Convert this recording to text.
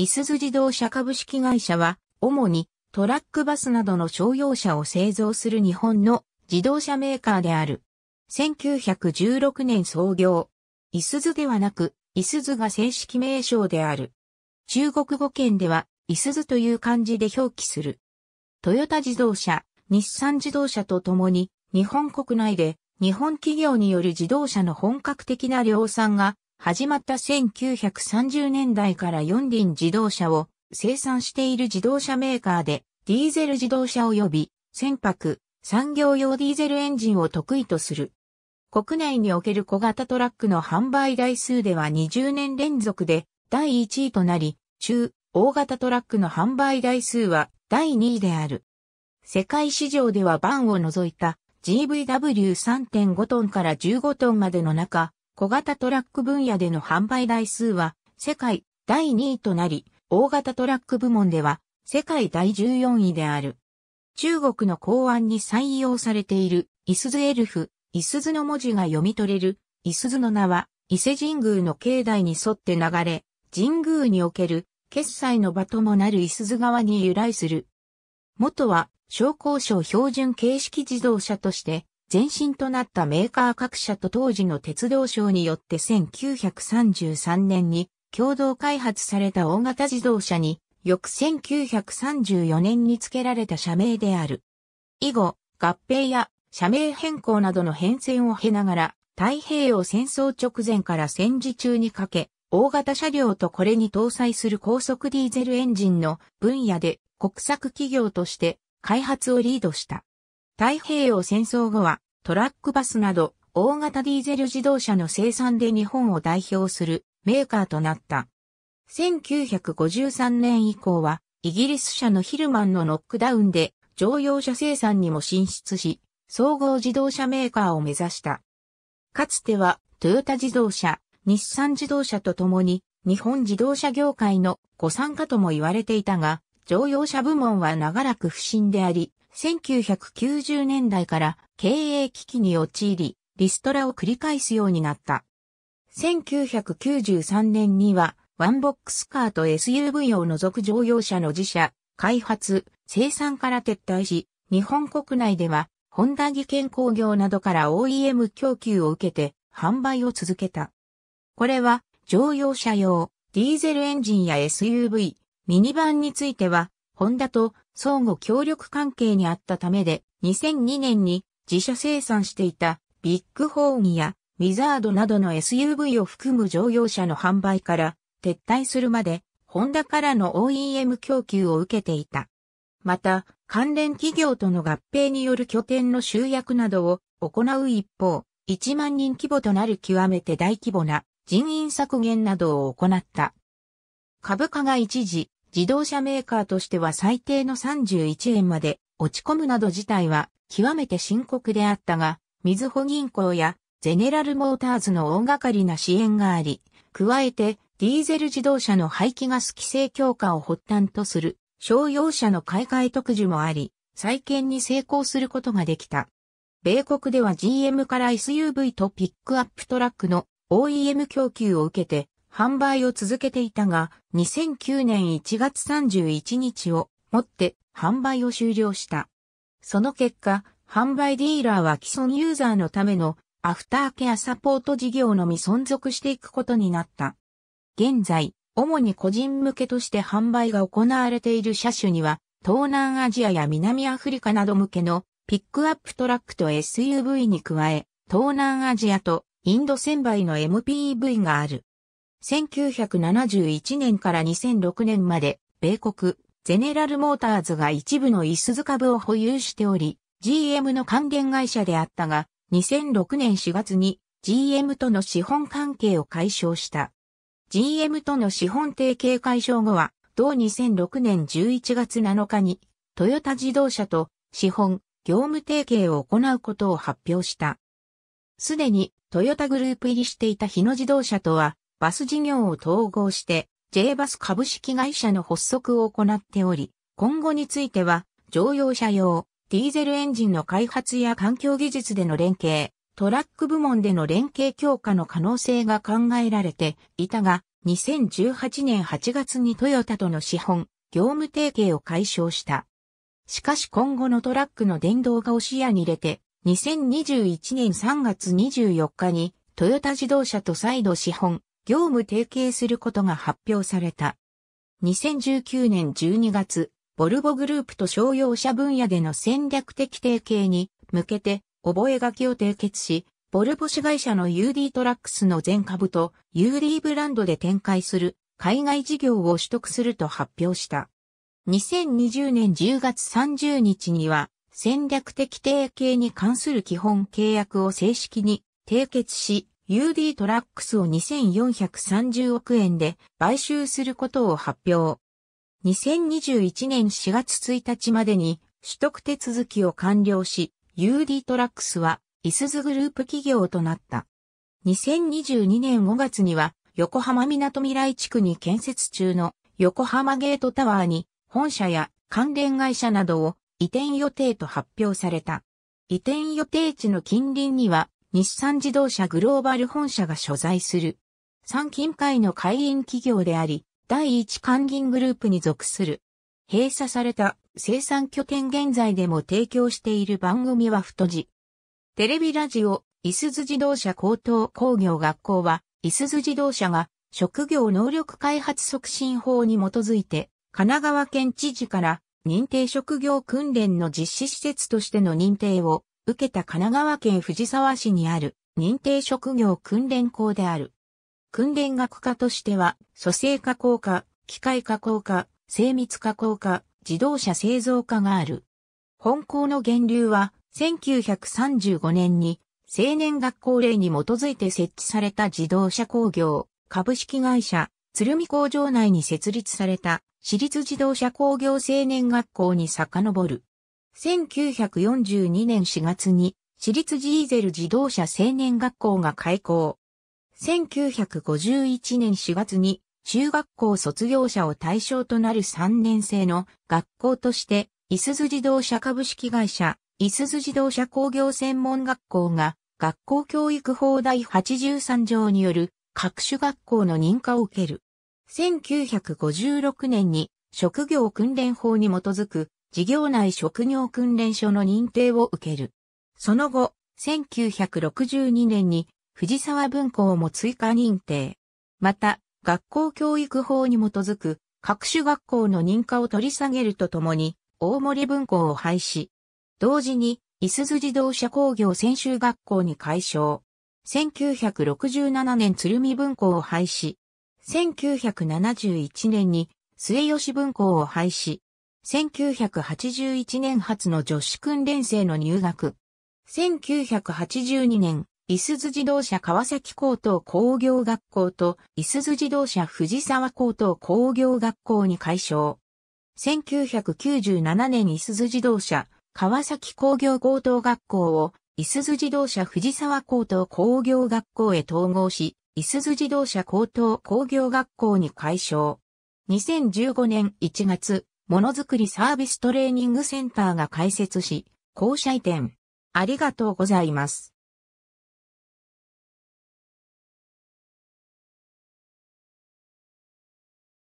いすゞ自動車株式会社は、主にトラックバスなどの商用車を製造する日本の自動車メーカーである。1916年創業。いすゞではなく、いすゞが正式名称である。中国語圏では、いすゞという漢字で表記する。トヨタ自動車、日産自動車とともに、日本国内で日本企業による自動車の本格的な量産が始まった1930年代から四輪自動車を生産している自動車メーカーで、ディーゼル自動車及び船舶、産業用ディーゼルエンジンを得意とする。国内における小型トラックの販売台数では20年連続で第1位となり、中、大型トラックの販売台数は第2位である。世界市場ではバンを除いた GVW3.5 トンから15トンまでの中、小型トラック分野での販売台数は世界第2位となり、大型トラック部門では世界第14位である。中国の公安に採用されているイスズエルフ、イスズの文字が読み取れる、イスズの名は伊勢神宮の境内に沿って流れ、神宮における決済の場ともなるスズ川に由来する。元は商工省標準形式自動車として前身となったメーカー各社と当時の鉄道省によって1933年に共同開発された大型自動車に、翌1934年に付けられた社名である。以後、合併や社名変更などの変遷を経ながら、太平洋戦争直前から戦時中にかけ、大型車両とこれに搭載する高速ディーゼルエンジンの分野で国策企業として開発をリードした。太平洋戦争後はトラックバスなど大型ディーゼル自動車の生産で日本を代表するメーカーとなった。1953年以降はイギリス車のヒルマンのノックダウンで乗用車生産にも進出し、総合自動車メーカーを目指した。かつてはトヨタ自動車、日産自動車とともに日本自動車業界の誤算化とも言われていたが、乗用車部門は長らく不振であり、1990年代から経営危機に陥り、リストラを繰り返すようになった。1993年には、ワンボックスカーと SUV を除く乗用車の自社、開発、生産から撤退し、日本国内では、ホンダ技研工業などから OEM 供給を受けて、販売を続けた。これは、乗用車用、ディーゼルエンジンや SUV、ミニバンについては、ホンダと相互協力関係にあったためで、2002年に自社生産していたビッグホーンやィザードなどの SUV を含む乗用車の販売から撤退するまで、ホンダからの OEM 供給を受けていた。また、関連企業との合併による拠点の集約などを行う一方、1万人規模となる極めて大規模な人員削減などを行った。株価が一時自動車メーカーとしては最低の31円まで落ち込むなど自体は極めて深刻であったが、水保銀行やゼネラルモーターズの大掛かりな支援があり、加えてディーゼル自動車の排気ガス規制強化を発端とする商用車の買い替え特需もあり、再建に成功することができた。米国では GM から SUV とピックアップトラックの OEM 供給を受けて、販売を続けていたが、2009年1月31日をもって販売を終了した。その結果、販売ディーラーは既存ユーザーのためのアフターケアサポート事業のみ存続していくことになった。現在、主に個人向けとして販売が行われている車種には、東南アジアや南アフリカなど向けのピックアップトラックと SUV に加え、東南アジアとインド1000倍の MPV がある。1971年から2006年まで、米国、ゼネラルモーターズが一部のイスズ株を保有しており、GM の関連会社であったが、2006年4月に GM との資本関係を解消した。GM との資本提携解消後は、同2006年11月7日に、トヨタ自動車と資本、業務提携を行うことを発表した。すでにトヨタグループ入りしていた日野自動車とはバス事業を統合して J バス株式会社の発足を行っており、今後については乗用車用、ディーゼルエンジンの開発や環境技術での連携、トラック部門での連携強化の可能性が考えられていたが、2018年8月にトヨタとの資本、業務提携を解消した。しかし今後のトラックの電動化を視野に入れて、2021年3月24日にトヨタ自動車と再度資本、業務提携することが発表された。2019年12月、ボルボグループと商用車分野での戦略的提携に向けて覚書を締結し、ボルボ子会社の UD トラックスの全株と UD ブランドで展開する海外事業を取得すると発表した。2020年10月30日には戦略的提携に関する基本契約を正式に締結し、UD トラックスを2430億円で買収することを発表。2021年4月1日までに取得手続きを完了し、UD トラックスは、イスズグループ企業となった。2022年5月には、横浜港未来地区に建設中の横浜ゲートタワーに本社や関連会社などを移転予定と発表された。移転予定地の近隣には日産自動車グローバル本社が所在する。産近会の会員企業であり、第一関銀グループに属する。閉鎖された生産拠点現在でも提供している番組は太字。テレビラジオ、いすず自動車高等工業学校は、いすず自動車が職業能力開発促進法に基づいて、神奈川県知事から認定職業訓練の実施施設としての認定を受けた神奈川県藤沢市にある認定職業訓練校である。訓練学科としては、蘇生加工科、機械加工科、精密加工科、自動車製造科がある。本校の源流は、1935年に青年学校令に基づいて設置された自動車工業株式会社鶴見工場内に設立された私立自動車工業青年学校に遡る。1942年4月に、私立ジーゼル自動車青年学校が開校。1951年4月に、中学校卒業者を対象となる3年生の学校として、いすず自動車株式会社、いすず自動車工業専門学校が、学校教育法第83条による各種学校の認可を受ける。1956年に職業訓練法に基づく事業内職業訓練所の認定を受ける。その後、1962年に藤沢文庫も追加認定。また、学校教育法に基づく各種学校の認可を取り下げるとともに、大森文庫を廃止。同時に、いすず自動車工業専修学校に改称。1967年鶴見文庫を廃止。1971年に末吉文庫を廃止。1981年初の女子訓練生の入学。1982年、いす津自動車川崎高等工業学校といす津自動車藤沢高等工業学校に改称。1997年いす津自動車川崎工業高等学校をいす津自動車藤沢高等工業学校へ統合し、いす津自動車高等工業学校に改称。2015年1月、ものづくりサービストレーニングセンターが開設し、校舎移転。ありがとうございます。